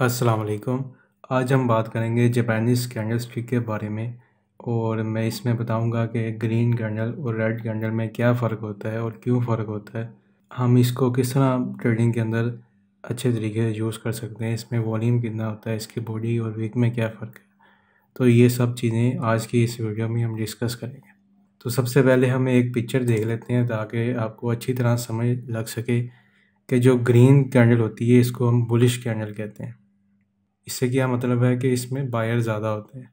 अस्सलाम वालेकुम आज हम बात करेंगे जापानीज़ कैंडल स्टिक के बारे में और मैं इसमें बताऊंगा कि ग्रीन कैंडल और रेड कैंडल में क्या फ़र्क होता है और क्यों फ़र्क होता है हम इसको किस तरह ट्रेडिंग के अंदर अच्छे तरीके से यूज़ कर सकते हैं इसमें वॉल्यूम कितना होता है इसकी बॉडी और वीक में क्या फ़र्क है तो ये सब चीज़ें आज की इस वीडियो में हम डिस्कस करेंगे तो सबसे पहले हम एक पिक्चर देख लेते हैं ताकि आपको अच्छी तरह समझ लग सके कि जो ग्रीन कैंडल होती है इसको हम बुलिश कैंडल कहते हैं इससे क्या मतलब है कि इसमें बायर ज़्यादा होते हैं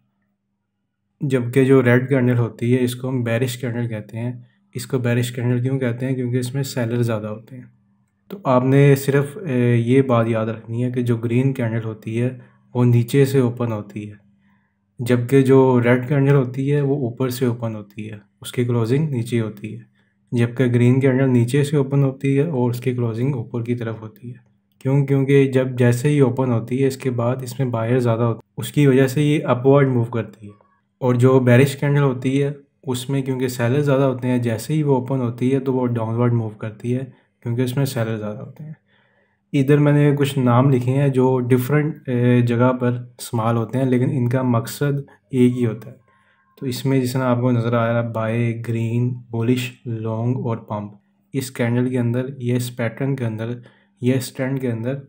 जबकि जो रेड कैंडल होती है इसको हम बैरिश कैंडल कहते हैं इसको बैरिश कैंडल क्यों कहते हैं क्योंकि इसमें सेलर ज़्यादा होते हैं तो आपने सिर्फ ये बात याद रखनी है कि जो ग्रीन कैंडल होती है वो नीचे से ओपन होती है जबकि जो रेड कैंडल होती है वो ऊपर से ओपन होती है उसकी क्लोजिंग नीचे होती है जबकि ग्रीन कैंडल नीचे से ओपन होती है और उसकी क्लोजिंग ऊपर की तरफ होती है क्यों क्योंकि जब जैसे ही ओपन होती है इसके बाद इसमें बायर ज़्यादा होती है उसकी वजह से ये अपवर्ड मूव करती है और जो बैरिश कैंडल होती है उसमें क्योंकि सेलर ज़्यादा होते हैं जैसे ही वो ओपन होती है तो वो डाउनवर्ड मूव करती है क्योंकि उसमें सेलर ज़्यादा होते हैं इधर मैंने कुछ नाम लिखे हैं जो डिफरेंट जगह पर इस्तेमाल होते हैं लेकिन इनका मकसद एक ही होता है तो इसमें जिस तरह आपको नज़र आ रहा है बाय ग्रीन बोलिश लॉन्ग और पम्प इस कैंडल के अंदर या इस पैटर्न के अंदर यह स्टैंड के अंदर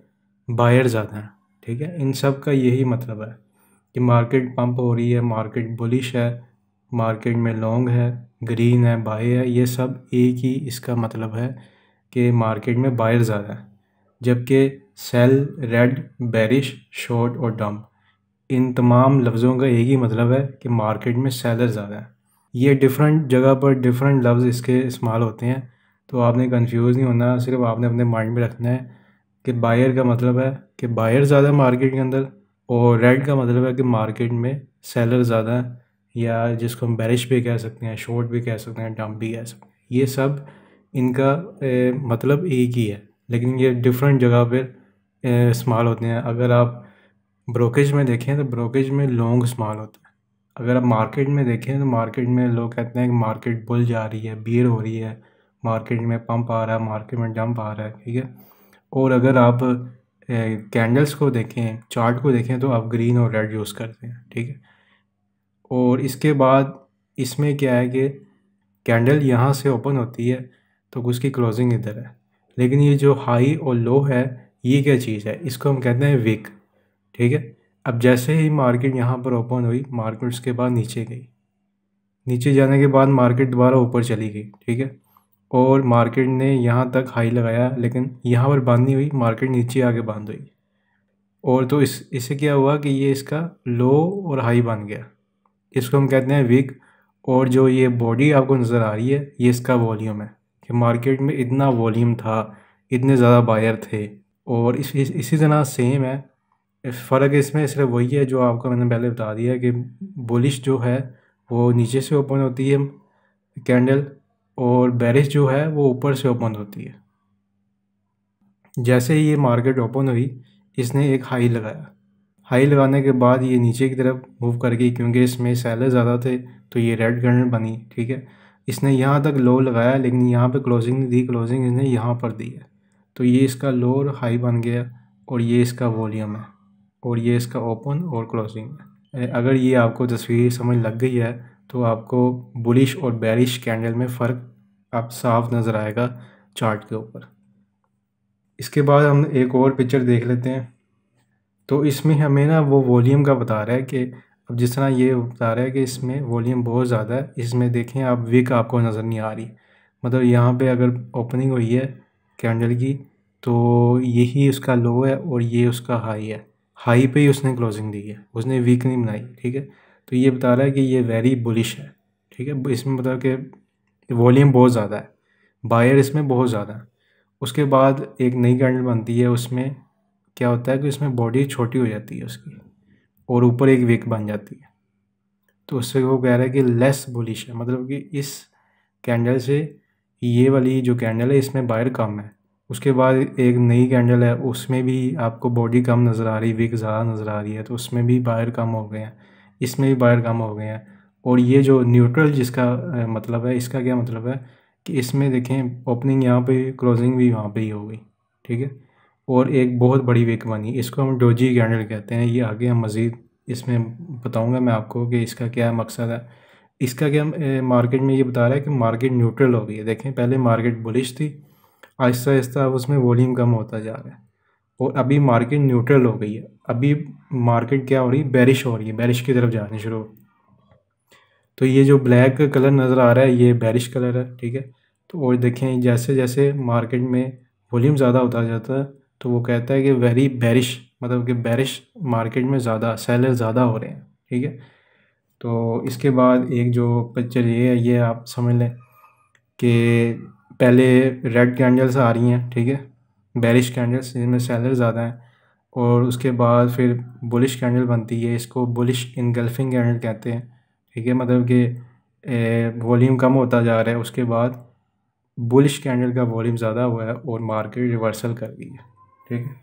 बायर ज़्यादा हैं ठीक है इन सब का यही मतलब है कि मार्केट पंप हो रही है मार्केट बुलिश है मार्केट में लॉन्ग है ग्रीन है बाय है ये सब एक ही इसका मतलब है कि मार्केट में बायर ज़्यादा है जबकि सेल रेड बैरिश शॉर्ट और डम्प इन तमाम लफ्ज़ों का एक ही मतलब है कि मार्केट में सेलर ज़्यादा है ये डिफरेंट जगह पर डिफरेंट लफ्ज़ इसके इस्तेमाल होते हैं तो आपने कंफ्यूज नहीं होना सिर्फ आपने अपने माइंड में रखना है कि बायर का मतलब है कि बायर ज़्यादा मार्केट के अंदर और रेड का मतलब है कि मार्केट में सेलर ज़्यादा या जिसको हम बैरिश भी कह सकते हैं शॉर्ट भी कह सकते हैं डंप भी कह सकते हैं ये सब इनका ए, मतलब एक ही है लेकिन ये डिफरेंट जगह पर इस्तेमाल होते हैं अगर आप ब्रोकेज में देखें तो ब्रोकेज में लॉन्ग इस्तेमाल होता है अगर आप मार्केट में देखें तो मार्केट में लोग कहते हैं कि मार्केट बुल जा रही है बियर हो रही है मार्केट में पम्प आ रहा है मार्केट में जंप आ रहा है ठीक है और अगर आप कैंडल्स को देखें चार्ट को देखें तो आप ग्रीन और रेड यूज़ करते हैं ठीक है और इसके बाद इसमें क्या है कि कैंडल यहाँ से ओपन होती है तो उसकी क्लोजिंग इधर है लेकिन ये जो हाई और लो है ये क्या चीज़ है इसको हम कहते हैं विक ठीक है अब जैसे ही मार्केट यहाँ पर ओपन हुई मार्केट उसके बाद नीचे गई नीचे जाने के बाद मार्केट दोबारा ऊपर चली गई ठीक है और मार्केट ने यहाँ तक हाई लगाया लेकिन यहाँ पर बांधनी नहीं हुई मार्केट नीचे आके बांध हुई और तो इस इससे क्या हुआ कि ये इसका लो और हाई बांध गया इसको हम कहते हैं वीक और जो ये बॉडी आपको नज़र आ रही है ये इसका वॉल्यूम है कि मार्केट में इतना वॉल्यूम था इतने ज़्यादा बायर थे और इस, इस इसी तरह सेम है फ़र्क इसमें सिर्फ वही है जो आपको मैंने पहले बता दिया कि बुलिश जो है वो नीचे से ओपन होती है कैंडल और बैरिज जो है वो ऊपर से ओपन होती है जैसे ही ये मार्केट ओपन हुई इसने एक हाई लगाया हाई लगाने के बाद ये नीचे की तरफ मूव कर गई क्योंकि इसमें सेलर ज़्यादा थे तो ये रेड कर्नल बनी ठीक है इसने यहाँ तक लो लगाया लेकिन यहाँ पे क्लोजिंग नहीं दी क्लोजिंग इसने यहाँ पर दी है तो ये इसका लो और हाई बन गया और ये इसका वॉल्यूम है और ये इसका ओपन और क्लोजिंग है अगर ये आपको तस्वीर समझ लग गई है तो आपको बुलिश और बैरिश कैंडल में फ़र्क आप साफ नज़र आएगा चार्ट के ऊपर इसके बाद हम एक और पिक्चर देख लेते हैं तो इसमें हमें ना वो वॉल्यूम का बता रहा है कि अब जिस तरह ये बता रहा है कि इसमें वॉल्यूम बहुत ज़्यादा है इसमें देखें आप विक आपको नज़र नहीं आ रही मतलब यहाँ पे अगर ओपनिंग हुई है कैंडल की तो यही उसका लो है और ये उसका हाई है हाई पे ही उसने क्लोजिंग दी है उसने वीक नहीं बनाई ठीक है तो ये बता रहा है कि ये वेरी बुलिश है ठीक है इसमें मतलब कि वॉल्यूम बहुत ज़्यादा है बायर इसमें बहुत ज़्यादा है उसके बाद एक नई कैंडल बनती है उसमें क्या होता है कि उसमें बॉडी छोटी हो जाती है उसकी और ऊपर एक विक बन जाती है तो उससे वो कह रहा है कि लेस बुलिश है मतलब कि इस कैंडल से ये वाली जो कैंडल है इसमें बायर कम है उसके बाद एक नई कैंडल है उसमें भी आपको बॉडी कम नज़र आ रही विक ज़्यादा नज़र आ रही है तो उसमें भी बायर कम हो गए हैं इसमें भी वायर गामा हो गए हैं और ये जो न्यूट्रल जिसका मतलब है इसका क्या मतलब है कि इसमें देखें ओपनिंग यहाँ पे क्लोजिंग भी वहाँ पे ही हो गई ठीक है और एक बहुत बड़ी वेक बनी इसको हम डोजी कैंडल कहते हैं ये आगे हम मज़ीद इसमें बताऊँगा मैं आपको कि इसका क्या मकसद है इसका क्या मार्केट में ये बता रहा है कि मार्केट न्यूट्रल हो गई है देखें पहले मार्केट बुलिश थी आहिस्ता आहिस्ता अब उसमें वॉलीम कम होता जा रहा है और अभी मार्केट न्यूट्रल हो गई है अभी मार्केट क्या हो रही है बैरिश हो रही है बैरिश की तरफ जानी शुरू तो ये जो ब्लैक कलर नज़र आ रहा है ये बैरिश कलर है ठीक है तो और देखें जैसे जैसे मार्केट में वॉल्यूम ज़्यादा होता जाता है तो वो कहता है कि वेरी बैरिश मतलब कि बैरिश मार्केट में ज़्यादा सेलर ज़्यादा हो रहे हैं ठीक है तो इसके बाद एक जो पिक्चर ये है ये आप समझ लें कि पहले रेड कैंडल्स आ रही हैं ठीक है बैरिश कैंडल्स जिनमें सेलर ज़्यादा हैं और उसके बाद फिर बुलिश कैंडल बनती है इसको बुलिश इनगल्फिंग कैंडल कहते हैं ठीक है मतलब कि वॉल्यूम कम होता जा रहा है उसके बाद बुलिश कैंडल का वॉल्यूम ज़्यादा हुआ है और मार्केट रिवर्सल कर गई है ठीक है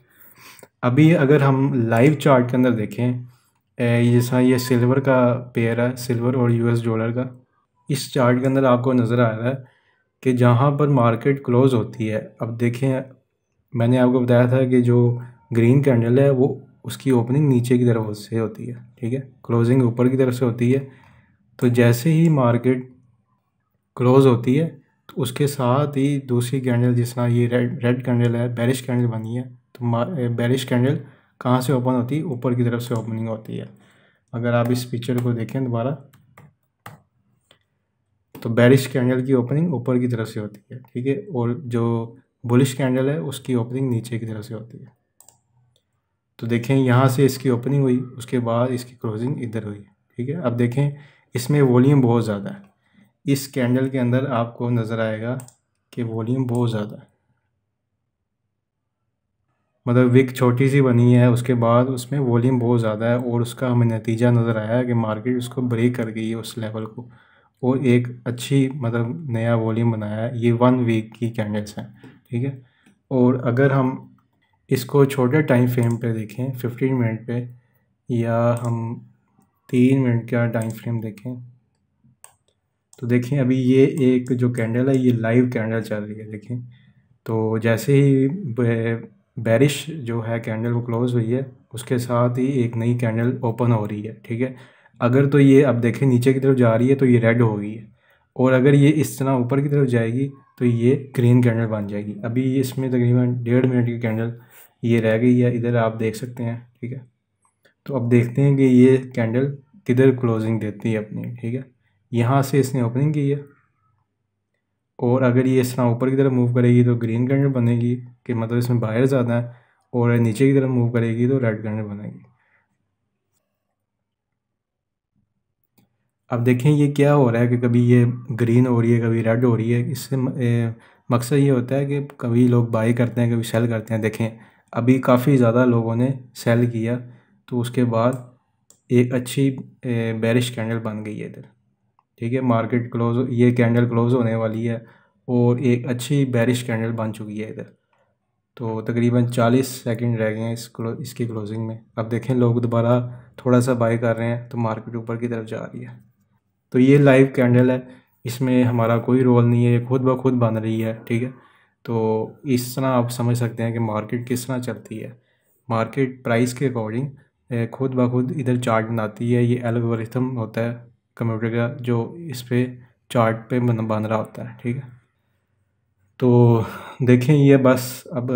अभी अगर हम लाइव चार्ट के अंदर देखें जैसा ये सिल्वर का पेयर है सिल्वर और यूएस डॉलर का इस चार्ट के अंदर आपको नज़र आ रहा है कि जहाँ पर मार्केट क्लोज़ होती है अब देखें मैंने आपको बताया था कि जो ग्रीन कैंडल है वो उसकी ओपनिंग नीचे की तरफ से होती है ठीक है क्लोजिंग ऊपर की तरफ से होती है तो जैसे ही मार्केट क्लोज होती है तो उसके साथ ही दूसरी कैंडल जिस तरह ये रेड रेड कैंडल है बैरिश कैंडल बनी है तो बैरिश कैंडल कहाँ से ओपन होती है ऊपर की तरफ से ओपनिंग होती है अगर आप इस पिक्चर को देखें दोबारा तो बैरिश कैंडल की ओपनिंग ऊपर की तरफ से होती है ठीक है और जो बुलिश कैंडल है उसकी ओपनिंग नीचे की तरफ से होती है तो देखें यहाँ से इसकी ओपनिंग हुई उसके बाद इसकी क्लोजिंग इधर हुई ठीक है अब देखें इसमें वॉल्यूम बहुत ज़्यादा है इस कैंडल के अंदर आपको नज़र आएगा कि वॉल्यूम बहुत ज़्यादा है मतलब विक छोटी सी बनी है उसके बाद उसमें वॉल्यूम बहुत ज़्यादा है और उसका हमें नतीजा नज़र आया कि मार्केट उसको ब्रेक कर गई है उस लेवल को और एक अच्छी मतलब नया वॉल्यूम बनाया है ये वन वीक की कैंडल्स हैं ठीक है और अगर हम इसको छोटे टाइम फ्रेम पे देखें फिफ्टीन मिनट पे या हम तीन मिनट का टाइम फ्रेम देखें तो देखें अभी ये एक जो कैंडल है ये लाइव कैंडल चल रही है देखें तो जैसे ही बैरिश जो है कैंडल वो क्लोज़ हुई है उसके साथ ही एक नई कैंडल ओपन हो रही है ठीक है अगर तो ये अब देखें नीचे की तरफ जा रही है तो ये रेड हो गई है और अगर ये इस तरह ऊपर की तरफ जाएगी तो ये ग्रीन कैंडल बन जाएगी अभी इसमें तकरीबन डेढ़ मिनट की कैंडल ये रह गई है इधर आप देख सकते हैं ठीक है तो अब देखते हैं कि ये कैंडल किधर क्लोजिंग देती है अपनी ठीक है यहाँ से इसने ओपनिंग की है और अगर ये इस तरह ऊपर की तरफ मूव करेगी तो ग्रीन कैंडल बनेगी कि मतलब इसमें बाहर ज़्यादा है और नीचे की तरफ मूव करेगी तो रेड कैंडल बनेगी अब देखें ये क्या हो रहा है कि कभी ये ग्रीन हो रही है कभी रेड हो रही है इससे मकसद ये होता है कि कभी लोग बाई करते हैं कभी सेल करते हैं देखें अभी काफ़ी ज़्यादा लोगों ने सेल किया तो उसके बाद एक अच्छी बैरिश कैंडल बन गई है इधर ठीक है मार्केट क्लोज ये कैंडल क्लोज होने वाली है और एक अच्छी बैरिश कैंडल बन चुकी है इधर तो तकरीबन 40 सेकंड रह गए हैं इस क्लो इसकी क्लोजिंग में अब देखें लोग दोबारा थोड़ा सा बाई कर रहे हैं तो मार्केट ऊपर की तरफ जा रही है तो ये लाइव कैंडल है इसमें हमारा कोई रोल नहीं है ये खुद ब खुद बन रही है ठीक है तो इस तरह आप समझ सकते हैं कि मार्केट किस तरह चलती है मार्केट प्राइस के अकॉर्डिंग खुद ब खुद इधर चार्ट बनाती है ये एल्गोरिथम होता है कंप्यूटर का जो इस पर चार्ट पे बन रहा होता है ठीक है तो देखें ये बस अब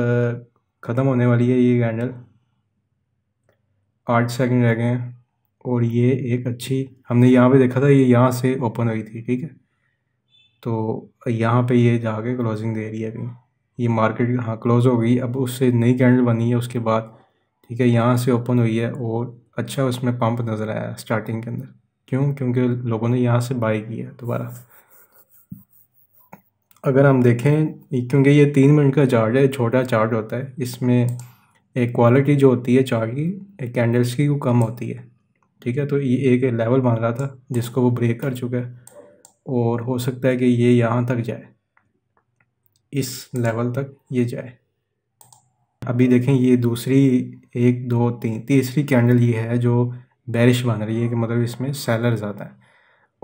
ख़त्म होने वाली है ये कैंडल आठ सेकंड रह गए हैं और ये एक अच्छी हमने यहाँ पे देखा था ये यहाँ से ओपन हुई थी ठीक है तो यहाँ पे ये जाके क्लोजिंग दे रही है अभी ये मार्केट हाँ क्लोज़ हो गई अब उससे नई कैंडल बनी है उसके बाद ठीक है यहाँ से ओपन हुई है और अच्छा उसमें पंप नज़र आया स्टार्टिंग के अंदर क्यों क्योंकि लोगों ने यहाँ से बाई किया है दोबारा अगर हम देखें क्योंकि ये तीन मिनट का चार्ज है छोटा चार्ज होता है इसमें एक क्वालिटी जो होती है चार्ज की एक कैंडल्स की वो कम होती है ठीक है तो ये एक लेवल बन रहा था जिसको वो ब्रेक कर चुका है और हो सकता है कि ये यहाँ तक जाए इस लेवल तक ये जाए अभी देखें ये दूसरी एक दो तीन तीसरी कैंडल ये है जो बैरिश बन रही है कि मतलब इसमें सेलर ज़्यादा है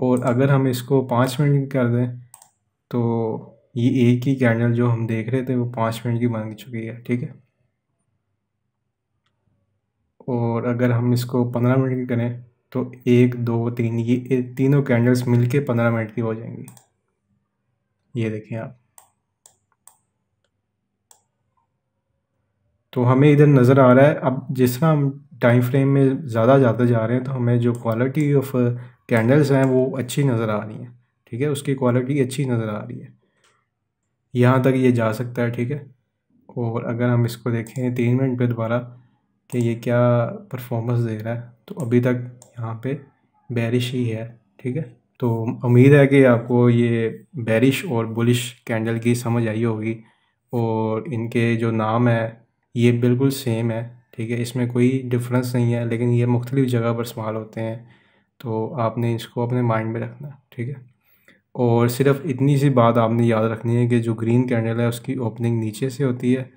और अगर हम इसको पाँच मिनट कर दें तो ये एक ही कैंडल जो हम देख रहे थे वो पाँच मिनट की बन चुकी है ठीक है और अगर हम इसको पंद्रह मिनट की करें तो एक दो तीन ये तीनों कैंडल्स मिलके पंद्रह मिनट की हो जाएंगी ये देखें आप तो हमें इधर नज़र आ रहा है अब जिस तरह हम टाइम फ्रेम में ज़्यादा जाते जा रहे हैं तो हमें जो क्वालिटी ऑफ कैंडल्स हैं वो अच्छी नज़र आ रही हैं ठीक है उसकी क्वालिटी अच्छी नज़र आ रही है यहाँ तक ये जा सकता है ठीक है और अगर हम इसको देखें तीन मिनट पे दोबारा कि ये क्या परफॉर्मेंस दे रहा है तो अभी तक यहाँ पे बैरिश ही है ठीक है तो उम्मीद है कि आपको ये बैरिश और बुलिश कैंडल की समझ आई होगी और इनके जो नाम है ये बिल्कुल सेम है ठीक है इसमें कोई डिफरेंस नहीं है लेकिन ये मुख्तलिफ़ जगह पर इस्तेमाल होते हैं तो आपने इसको अपने माइंड में रखना ठीक है और सिर्फ इतनी सी बात आपने याद रखनी है कि जो ग्रीन कैंडल है उसकी ओपनिंग नीचे से होती है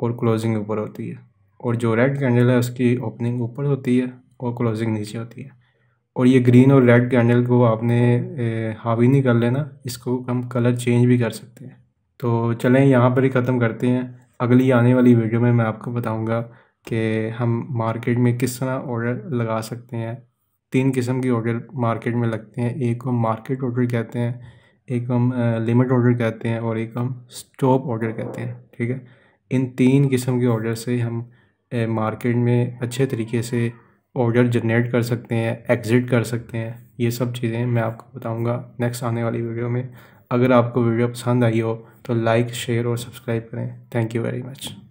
और क्लोजिंग ऊपर होती है और जो रेड कैंडल है उसकी ओपनिंग ऊपर होती है और क्लोजिंग नीचे होती है और ये ग्रीन और रेड कैंडल को आपने हावी नहीं कर लेना इसको हम कलर चेंज भी कर सकते हैं तो चलें यहाँ पर ही ख़त्म करते हैं अगली आने वाली वीडियो में मैं आपको बताऊँगा कि हम मार्केट में किस तरह ऑर्डर लगा सकते हैं तीन किस्म के ऑर्डर मार्केट में लगते हैं एक हम मार्केट ऑर्डर कहते हैं एक हम लिमिट ऑर्डर कहते हैं और एक हम स्टॉप ऑर्डर कहते हैं ठीक है इन तीन किस्म के ऑर्डर से हम मार्केट में अच्छे तरीके से ऑर्डर जनरेट कर सकते हैं एग्ज़िट कर सकते हैं ये सब चीज़ें मैं आपको बताऊंगा नेक्स्ट आने वाली वीडियो में अगर आपको वीडियो पसंद आई हो तो लाइक शेयर और सब्सक्राइब करें थैंक यू वेरी मच